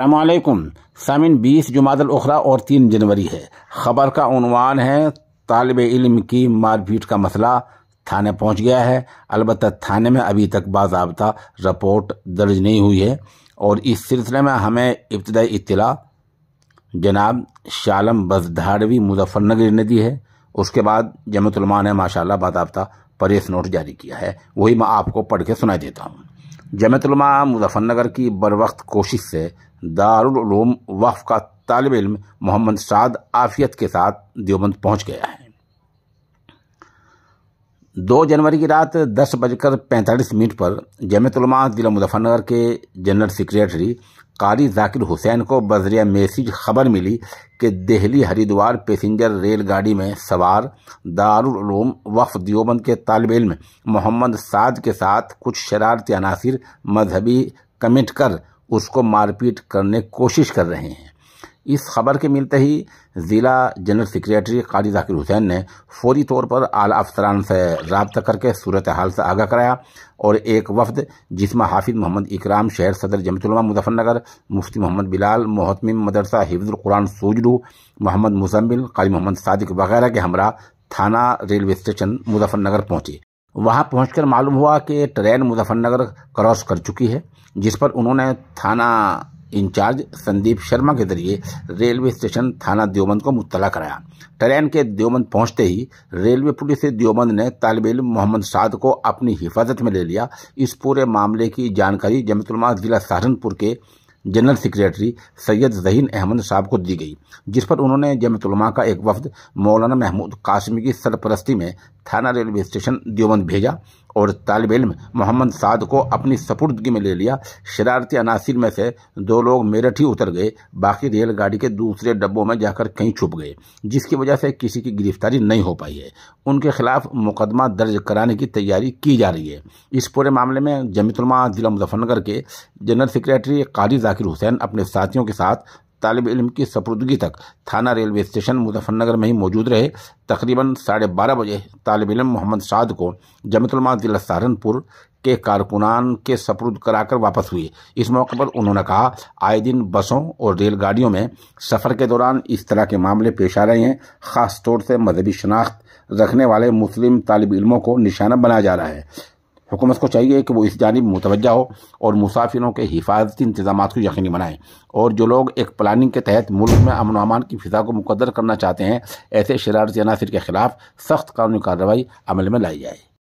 السلام علیکم سامن بیس جماعت الاخرہ اور تین جنوری ہے خبر کا عنوان ہے طالب علم کی مار پیٹ کا مسئلہ تھانے پہنچ گیا ہے البتہ تھانے میں ابھی تک باضابطہ رپورٹ درج نہیں ہوئی ہے اور اس سلسلے میں ہمیں ابتدائی اطلاع جناب شالم بزدھاڑوی مظفر نگر نے دی ہے اس کے بعد جمع علماء نے ماشاءاللہ باضابطہ پریس نوٹ جاری کیا ہے وہی میں آپ کو پڑھ کے سنا دیتا ہوں جمعیت علماء مظفر نگر کی بروقت کوشش سے دارالعلوم وقف کا طالب علم محمد سعد عافیت کے ساتھ دیوبند پہنچ گیا ہے دو جنوری کی رات دس بج کر پینتالیس منٹ پر جمعیت علماء ضلع مظفر نگر کے جنرل سیکریٹری قاری ذاکر حسین کو بذریعہ میسیج خبر ملی کہ دہلی ہریدوار پیسنجر ریل گاڑی میں سوار دارالعلوم وقف دیوبند کے طالب علم محمد سعد کے ساتھ کچھ شرارتی عناصر مذہبی کمنٹ کر اس کو مار پیٹ کرنے کوشش کر رہے ہیں اس خبر کے ملتے ہی ضلع جنرل سیکریٹری قاری ذاکر حسین نے فوری طور پر اعلی افسران سے رابطہ کر کے صورت حال سے آگاہ کرایا اور ایک وفد جسمہ حافظ محمد اکرام شہر صدر جمعیت اللہ مظفر نگر مفتی محمد بلال محتم مدرسہ حفظ القرآن سوجلو محمد مزمل قاری محمد صادق وغیرہ کے ہمراہ تھانہ ریلوے اسٹیشن مظفر نگر پہنچی وہاں پہنچ کر معلوم ہوا کہ ٹرین مظفر نگر کراس کر چکی ہے جس پر انہوں نے تھانہ انچارج سندیپ شرما کے ذریعے ریلوے اسٹیشن تھانہ دیوبند کو مطلع کرایا ٹرین کے دیوبند پہنچتے ہی ریلوے پولیس دیوبند نے طالب علم محمد سعد کو اپنی حفاظت میں لے لیا اس پورے معاملے کی جانکاری جمعیت علماء ضلع سہارنپور کے جنرل سیکریٹری سید ذہین احمد صاحب کو دی گئی جس پر انہوں نے جمعیت علماء کا ایک وفد مولانا محمود قاسمی کی سرپرستی میں تھانہ ریلوے اسٹیشن دیوبند بھیجا اور طالب علم محمد سعد کو اپنی سپردگی میں لے لیا شرارتی عناصر میں سے دو لوگ میرٹھ ہی اتر گئے باقی ریل گاڑی کے دوسرے ڈبوں میں جا کر کہیں چھپ گئے جس کی وجہ سے کسی کی گرفتاری نہیں ہو پائی ہے ان کے خلاف مقدمہ درج کرانے کی تیاری کی جا رہی ہے اس پورے معاملے میں جمیت علماء ضلع مظفر نگر کے جنرل سیکریٹری قاری ذاکر حسین اپنے ساتھیوں کے ساتھ طالب علم کی سپردگی تک تھانہ ریلوے اسٹیشن مظفر نگر میں ہی موجود رہے تقریباً ساڑھے بارہ بجے طالب علم محمد سعد کو جمعیت علماء ضلع سہارنپور کے کارکنان کے سپرد کرا کر واپس ہوئی اس موقع پر انہوں نے کہا آئے دن بسوں اور ریل گاڑیوں میں سفر کے دوران اس طرح کے معاملے پیش آ رہے ہیں خاص طور سے مذہبی شناخت رکھنے والے مسلم طالب علموں کو نشانہ بنایا جا رہا ہے حکومت کو چاہیے کہ وہ اس جانب متوجہ ہو اور مسافروں کے حفاظتی انتظامات کو یقینی بنائیں اور جو لوگ ایک پلاننگ کے تحت ملک میں امن و امان کی فضا کو مقدر کرنا چاہتے ہیں ایسے شرارتی عناصر کے خلاف سخت قانونی کارروائی عمل میں لائی جائے